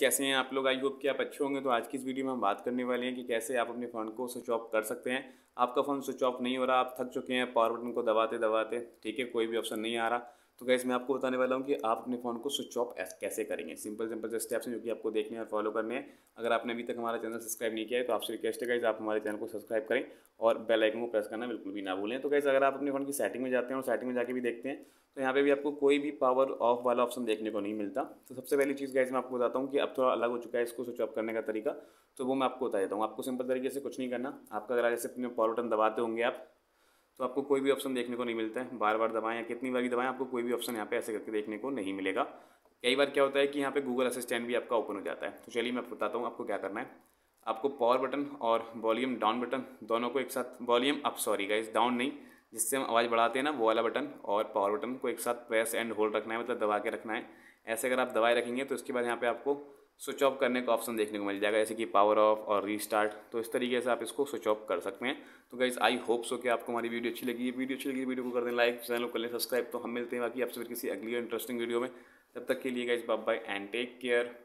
कैसे हैं आप लोग आई होप कि आप अच्छे होंगे तो आज की इस वीडियो में हम बात करने वाले हैं कि कैसे आप अपने फ़ोन को स्विच ऑफ कर सकते हैं आपका फ़ोन स्विच ऑफ नहीं हो रहा आप थक चुके हैं पावर बटन को दबाते दबाते ठीक है कोई भी ऑप्शन नहीं आ रहा तो गैस मैं आपको बताने वाला हूँ कि आप अपने फ़ोन को स्विच ऑफ कैसे करेंगे सिंपल सिंपल से स्टेप्स हैं जो कि आपको देखने और फॉलो करने हैं अगर आपने अभी तक हमारा चैनल सब्सक्राइब नहीं किया है तो आपसे रिक्वेस्ट है गैस आप हमारे चैनल को सब्सक्राइब करें और बेल आइकन को प्रेस करना बिल्कुल भी ना भूलें तो गैस अगर आप अपने फ़ोन की सेटिंग में जाते हैं और सेटिंग में जाके भी देखते हैं तो यहाँ पे भी आपको कोई भी पावर ऑफ वाला ऑप्शन देखने को नहीं मिलता तो सबसे पहली चीज़ गैस मैं आपको बताता हूँ कि अब थोड़ा अलग हो चुका है इसको स्विच ऑफ करने का तरीका तो वो मैं आपको बता देता हूँ आपको सिंपल तरीके से कुछ नहीं करना आपका अगर जैसे अपने पावर बटन दबाते होंगे आप तो आपको कोई भी ऑप्शन देखने को नहीं मिलता है बार बार दबाएं या कितनी बार भी दबाएं आपको कोई भी ऑप्शन यहाँ पे ऐसे करके देखने को नहीं मिलेगा कई बार क्या होता है कि यहाँ पे गूगल असिस्टेंट भी आपका ओपन हो जाता है तो चलिए मैं आपको बताता हूँ आपको क्या करना है आपको पावर बटन और वॉल्यूम डाउन बटन दोनों को एक साथ volume up sorry guys down नहीं जिससे हम आवाज़ बढ़ाते हैं ना वो वाला बटन और पावर बटन को एक साथ प्रेस एंड होल्ड रखना है मतलब दबा के रखना है ऐसे अगर आप दबाए रखेंगे तो उसके बाद यहाँ पर आपको स्विच ऑफ करने का ऑप्शन देखने को मिल जाएगा जैसे कि पावर ऑफ और रीस्टार्ट तो इस तरीके से आप इसको स्विच ऑफ कर सकते हैं तो गाइज आई होप सो कि आपको हमारी वीडियो अच्छी लगी ये वीडियो अच्छी लगी वीडियो तो को कर दें लाइक चैनल को कर लें सब्सक्राइब तो हम मिलते हैं बाकी आपसे फिर किसी अगली इंटरेस्टिंग वीडियो में तब तक के लिए guys bye and take care